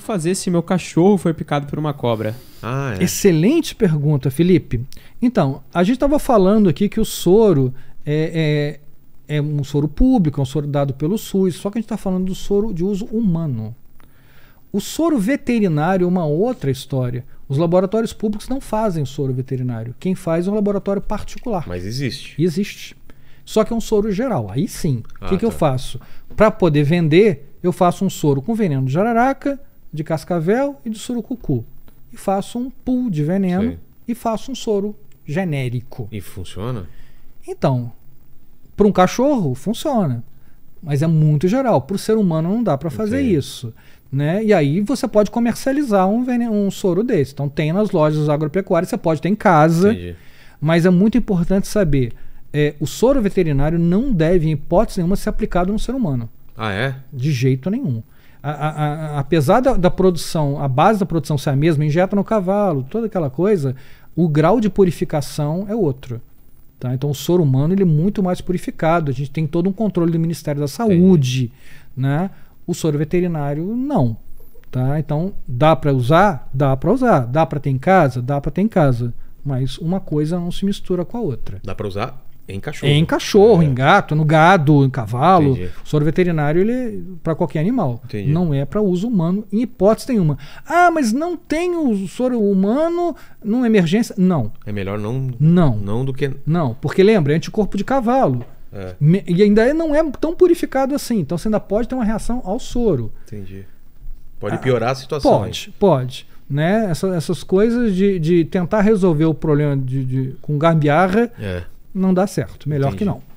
que fazer se meu cachorro foi picado por uma cobra? Ah, é. Excelente pergunta, Felipe. Então, a gente estava falando aqui que o soro é, é, é, um soro público, é um soro dado pelo SUS, só que a gente está falando do soro de uso humano. O soro veterinário é uma outra história. Os laboratórios públicos não fazem soro veterinário. Quem faz é um laboratório particular. Mas existe. Existe. Só que é um soro geral. Aí sim. O ah, que, que eu tá. faço? Para poder vender, eu faço um soro com veneno de jararaca, de cascavel e de surucucu. E faço um pool de veneno Sim. e faço um soro genérico. E funciona? Então, para um cachorro, funciona. Mas é muito geral. Para o ser humano não dá para fazer isso. Né? E aí você pode comercializar um, veneno, um soro desse. Então tem nas lojas agropecuárias, você pode ter em casa. Entendi. Mas é muito importante saber: é, o soro veterinário não deve, em hipótese nenhuma, ser aplicado no ser humano. Ah, é? De jeito nenhum apesar da, da, produção, a base da produção ser a mesma, injeta no cavalo, toda aquela coisa, o grau de purificação é outro. Tá? Então o soro humano ele é muito mais purificado. A gente tem todo um controle do Ministério da Saúde. Né? O soro veterinário, não. Tá? Então, dá para usar? Dá para usar. Dá para ter em casa? Dá para ter em casa. Mas uma coisa não se mistura com a outra. Dá para usar em cachorro. Em cachorro, é. em gato, no gado, em cavalo. Entendi. O soro veterinário ele é para qualquer animal. Entendi. Não é para uso humano, em hipótese nenhuma. Ah, mas não tem o soro humano numa emergência? Não. É melhor não. Não. Não do que. Não, porque lembra, é anticorpo de cavalo. É. E ainda é, não é tão purificado assim. Então você ainda pode ter uma reação ao soro. Entendi. Pode piorar ah, a situação. Pode, hein? pode. Né? Essas, essas coisas de, de tentar resolver o problema de, de com gambiarra. É não dá certo. Melhor Entendi. que não.